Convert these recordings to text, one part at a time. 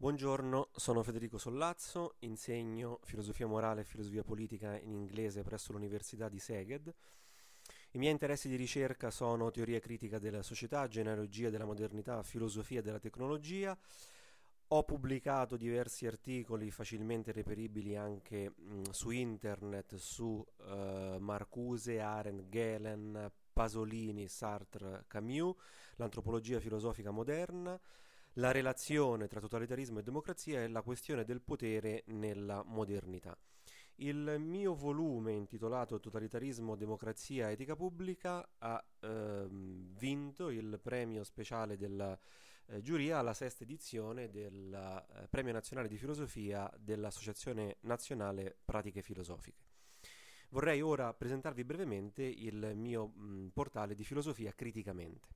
Buongiorno, sono Federico Sollazzo, insegno filosofia morale e filosofia politica in inglese presso l'Università di Seged. I miei interessi di ricerca sono teoria critica della società, genealogia della modernità, filosofia della tecnologia. Ho pubblicato diversi articoli facilmente reperibili anche mh, mm, su internet su uh, Marcuse, Arendt, Gelen, Pasolini, Sartre, Camus, l'antropologia filosofica moderna la relazione tra totalitarismo e democrazia e la questione del potere nella modernità. Il mio volume intitolato Totalitarismo, democrazia, etica pubblica ha ehm, vinto il premio speciale della eh, giuria alla sesta edizione del eh, Premio Nazionale di Filosofia dell'Associazione Nazionale Pratiche Filosofiche. Vorrei ora presentarvi brevemente il mio mh, portale di filosofia criticamente.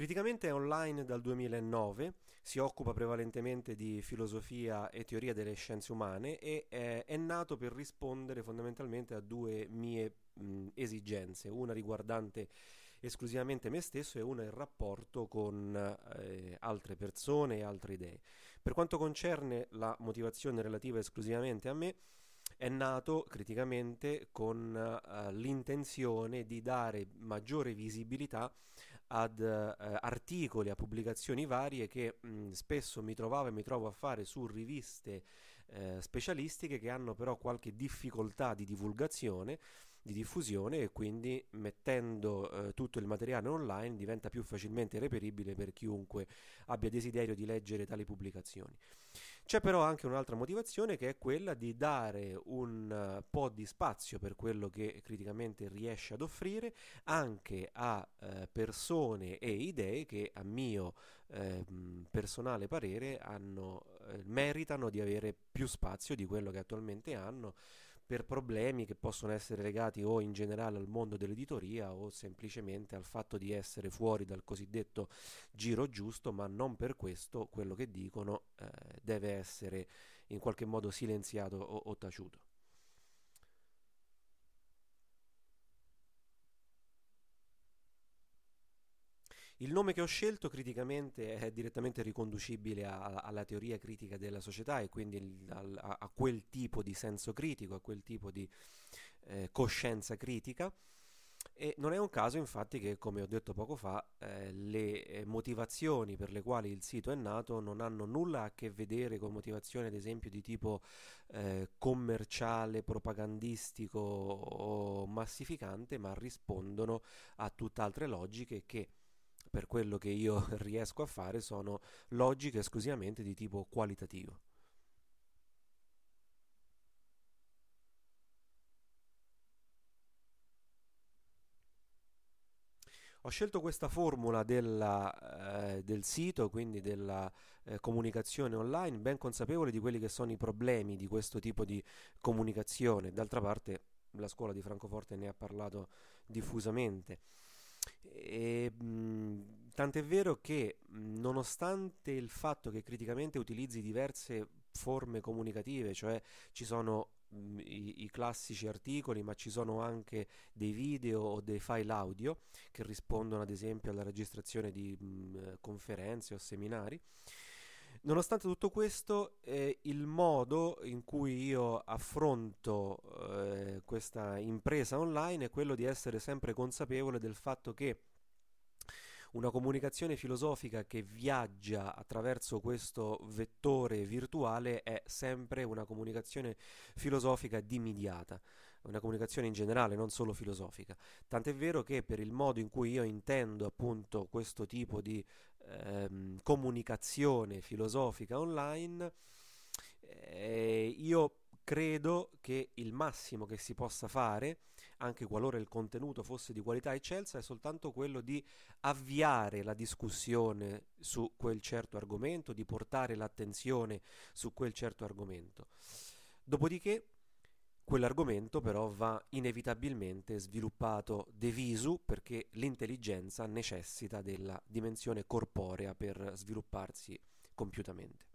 Criticamente è online dal 2009, si occupa prevalentemente di filosofia e teoria delle scienze umane e è, è nato per rispondere fondamentalmente a due mie mh, esigenze, una riguardante esclusivamente me stesso e una il rapporto con eh, altre persone e altre idee. Per quanto concerne la motivazione relativa esclusivamente a me, è nato criticamente con uh, l'intenzione di dare maggiore visibilità ad uh, articoli, a pubblicazioni varie che mh, mm, spesso mi trovavo e mi trovo a fare su riviste uh, specialistiche che hanno però qualche difficoltà di divulgazione di diffusione e quindi mettendo eh, tutto il materiale online diventa più facilmente reperibile per chiunque abbia desiderio di leggere tali pubblicazioni. C'è però anche un'altra motivazione che è quella di dare un eh, po' di spazio per quello che criticamente riesce ad offrire anche a eh, persone e idee che a mio ehm, personale parere hanno, eh, meritano di avere più spazio di quello che attualmente hanno per problemi che possono essere legati o in generale al mondo dell'editoria o semplicemente al fatto di essere fuori dal cosiddetto giro giusto, ma non per questo quello che dicono eh, deve essere in qualche modo silenziato o, o taciuto. Il nome che ho scelto criticamente è direttamente riconducibile a, a, alla teoria critica della società e quindi il, a, a, quel tipo di senso critico, a quel tipo di eh, coscienza critica. E non è un caso infatti che, come ho detto poco fa, eh, le eh, motivazioni per le quali il sito è nato non hanno nulla a che vedere con motivazioni ad esempio di tipo eh, commerciale, propagandistico o massificante, ma rispondono a tutt'altre logiche che per quello che io riesco a fare sono logiche esclusivamente di tipo qualitativo. Ho scelto questa formula della, eh, del sito, quindi della eh, comunicazione online, ben consapevole di quelli che sono i problemi di questo tipo di comunicazione. D'altra parte la scuola di Francoforte ne ha parlato diffusamente. E, mh, mhmm, tant'è vero che, mhmm, nonostante il fatto che criticamente utilizzi diverse forme comunicative, cioè ci sono mhmm, i, i, classici articoli, ma ci sono anche dei video o dei file audio che rispondono ad esempio alla registrazione di mh, conferenze o seminari. Nonostante tutto questo, eh, il modo in cui io affronto eh, questa impresa online è quello di essere sempre consapevole del fatto che una comunicazione filosofica che viaggia attraverso questo vettore virtuale è sempre una comunicazione filosofica dimidiata, una comunicazione in generale, non solo filosofica. Tant'è vero che per il modo in cui io intendo appunto questo tipo di ehm, comunicazione filosofica online, eh, io credo che il massimo che si possa fare, anche qualora il contenuto fosse di qualità eccelsa, è soltanto quello di avviare la discussione su quel certo argomento, di portare l'attenzione su quel certo argomento. Dopodiché quell'argomento però va inevitabilmente sviluppato de visu perché l'intelligenza necessita della dimensione corporea per svilupparsi compiutamente.